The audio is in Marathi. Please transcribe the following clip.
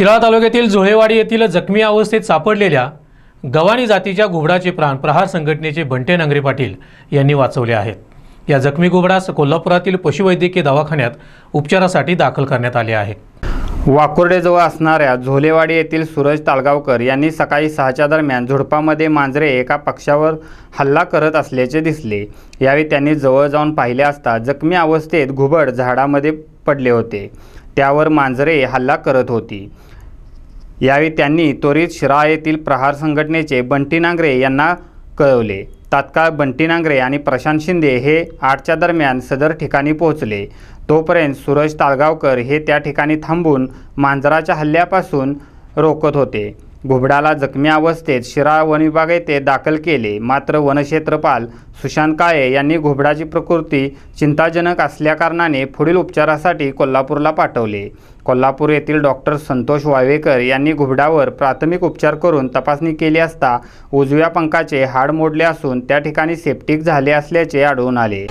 शिराळा तालुक्यातील जुळेवाडी येथील जखमी अवस्थेत सापडलेल्या गवानी जातीच्या घुबडाचे प्राण प्रहार संघटनेचे भंटे नांगरे पाटील यांनी वाचवले आहेत या जखमी घुबडास कोल्हापुरातील पशुवैद्यकीय दवाखान्यात उपचारासाठी दाखल करण्यात आले आहे वाकुर्डेजवळ असणाऱ्या झोलेवाडी येथील सूरज तालगावकर यांनी सकाळी सहाच्या दरम्यान झुडपामध्ये मांजरे एका पक्षावर हल्ला करत असल्याचे दिसले यावेळी त्यांनी जवळ जाऊन पाहिले असता जखमी अवस्थेत घुबड झाडामध्ये पडले होते त्यावर मांजरे हल्ला करत होती यावेळी त्यांनी त्वरित शिरा येथील प्रहार संघटनेचे बंटी नांगरे यांना कळवले तात्काळ बंटी नांगरे आणि प्रशांत शिंदे हे आठच्या दरम्यान सदर ठिकाणी पोहोचले तोपर्यंत सुरज ताळगावकर हे त्या ठिकाणी थांबून मांजराच्या हल्ल्यापासून रोखत होते घुबडाला जखमी अवस्थेत शिराळा वनविभाग येथे दाखल केले मात्र वनक्षेत्रपाल सुशांत काळे यांनी घुबडाची प्रकृती चिंताजनक असल्याकारणाने पुढील उपचारासाठी कोल्हापूरला पाठवले कोल्हापूर येथील डॉक्टर संतोष वावेकर यांनी घुबडावर प्राथमिक उपचार करून तपासणी केली असता उजव्या पंखाचे हाड मोडले असून त्या ठिकाणी सेप्टिक झाले असल्याचे आढळून आले